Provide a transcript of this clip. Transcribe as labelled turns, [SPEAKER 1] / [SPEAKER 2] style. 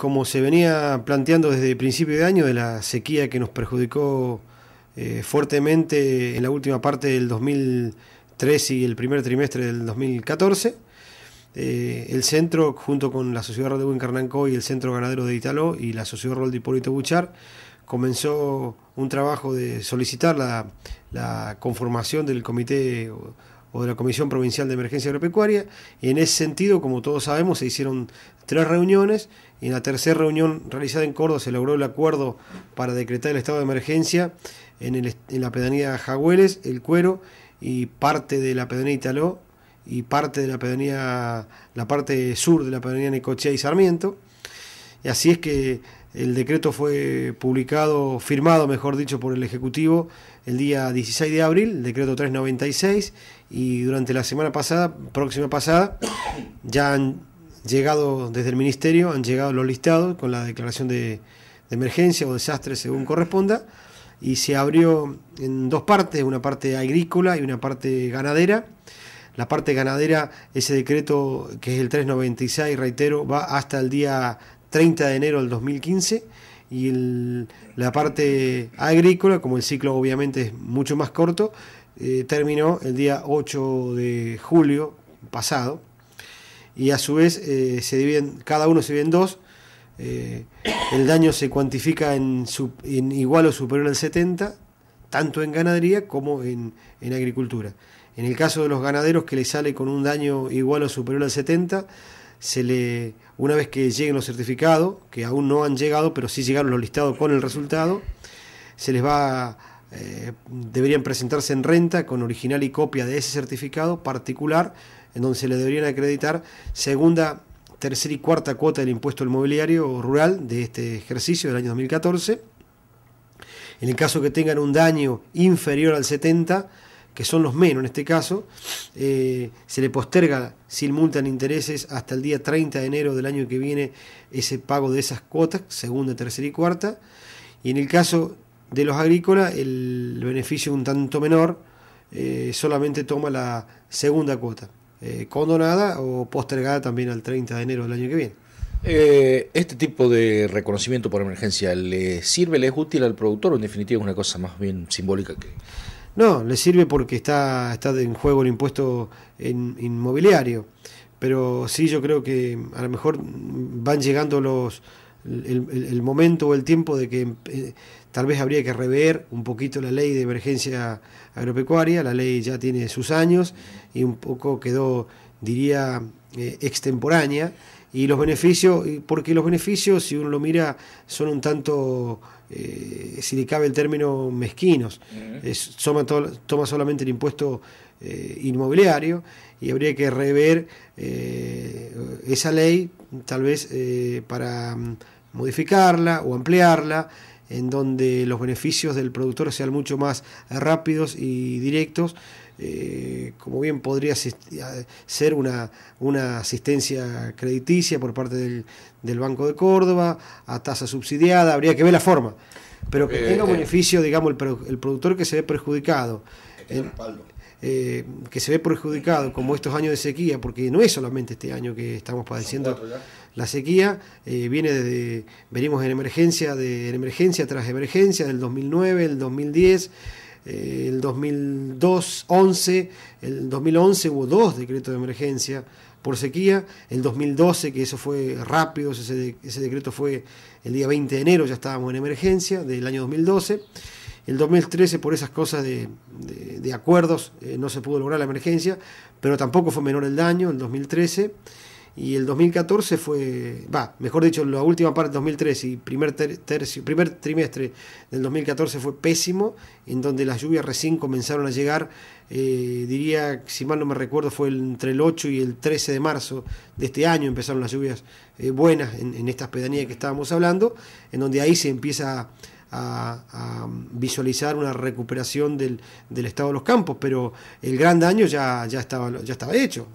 [SPEAKER 1] como se venía planteando desde el principio de año, de la sequía que nos perjudicó eh, fuertemente en la última parte del 2013 y el primer trimestre del 2014. Eh, el centro, junto con la Sociedad de carnancó y el Centro Ganadero de Italo y la Sociedad Roldi de Hipólito Buchar, comenzó un trabajo de solicitar la, la conformación del comité o de la Comisión Provincial de Emergencia Agropecuaria y en ese sentido, como todos sabemos, se hicieron tres reuniones y en la tercera reunión realizada en Córdoba se logró el acuerdo para decretar el estado de emergencia en, la pedanía Jagüeles, El Cuero y parte de la pedanía Italó y parte de la pedanía, la parte sur de la pedanía Necochea y Sarmiento. Y así es que el decreto fue publicado, firmado, mejor dicho, por el Ejecutivo el día 16 de abril, decreto 396, y durante la semana pasada, próxima pasada, ya han llegado desde el ministerio, han llegado los listados con la declaración de, emergencia o desastre según corresponda, y se abrió en dos partes, una parte agrícola y una parte ganadera. La parte ganadera, ese decreto que es el 396, reitero, va hasta el día 30 de enero del 2015 y la parte agrícola, como el ciclo obviamente es mucho más corto, eh, terminó el día 8 de julio pasado y a su vez eh, se dividen, cada uno se divide en dos. Eh, el daño se cuantifica en, igual o superior al 70, tanto en ganadería como en, agricultura. En el caso de los ganaderos que le sale con un daño igual o superior al 70, se le, una vez que lleguen los certificados, que aún no han llegado, pero sí llegaron los listados con el resultado, se les va eh, deberían presentarse en renta con original y copia de ese certificado particular en donde se le deberían acreditar segunda, tercera y cuarta cuota del impuesto al mobiliario rural de este ejercicio del año 2014. En el caso que tengan un daño inferior al 70, que son los menos en este caso, eh, se le posterga sin multa intereses hasta el día 30 de enero del año que viene ese pago de esas cuotas, segunda, tercera y cuarta. Y en el caso de los agrícolas, el beneficio un tanto menor, eh, solamente toma la segunda cuota. Eh, condonada o postergada también al 30 de enero del año que viene. Eh, ¿Este tipo de reconocimiento por emergencia le sirve, le es útil al productor o en definitiva es una cosa más bien simbólica que... No, le sirve porque está, está en juego el impuesto inmobiliario, pero sí yo creo que a lo mejor van llegando los, el, momento o el tiempo de que eh, tal vez habría que rever un poquito la ley de emergencia agropecuaria, la ley ya tiene sus años y un poco quedó, diría, eh, extemporánea y los beneficios, porque los beneficios, si uno lo mira, son un tanto, eh, si le cabe el término, mezquinos. toma, solamente el impuesto eh, inmobiliario y habría que rever eh, esa ley, tal vez para mm, modificarla o ampliarla en donde los beneficios del productor sean mucho más rápidos y directos eh, como bien podría ser una, una asistencia crediticia por parte del, Banco de Córdoba, a tasa subsidiada, habría que ver la forma, pero que eh, tenga eh. beneficio, digamos, el, el, productor que se ve perjudicado. que se ve perjudicado como estos años de sequía, porque no es solamente este año que estamos padeciendo la sequía, viene desde, venimos en emergencia, de emergencia tras emergencia, del 2009, el 2010, el el 2011 hubo dos decretos de emergencia por sequía, el 2012, que eso fue rápido, ese, decreto fue el día 20 de enero, ya estábamos en emergencia del año 2012. El 2013 por esas cosas de, acuerdos eh, no se pudo lograr la emergencia, pero tampoco fue menor el daño, el 2013 y el 2014 fue, va, mejor dicho, la última parte del 2013 y primer, tercio, primer trimestre del 2014 fue pésimo, en donde las lluvias recién comenzaron a llegar, eh, diría, si mal no me recuerdo, fue entre el 8 y el 13 de marzo de este año empezaron las lluvias eh, buenas en, estas pedanías que estábamos hablando, en donde ahí se empieza a visualizar una recuperación del, estado de los campos, pero el gran daño ya, ya, estaba, ya estaba hecho.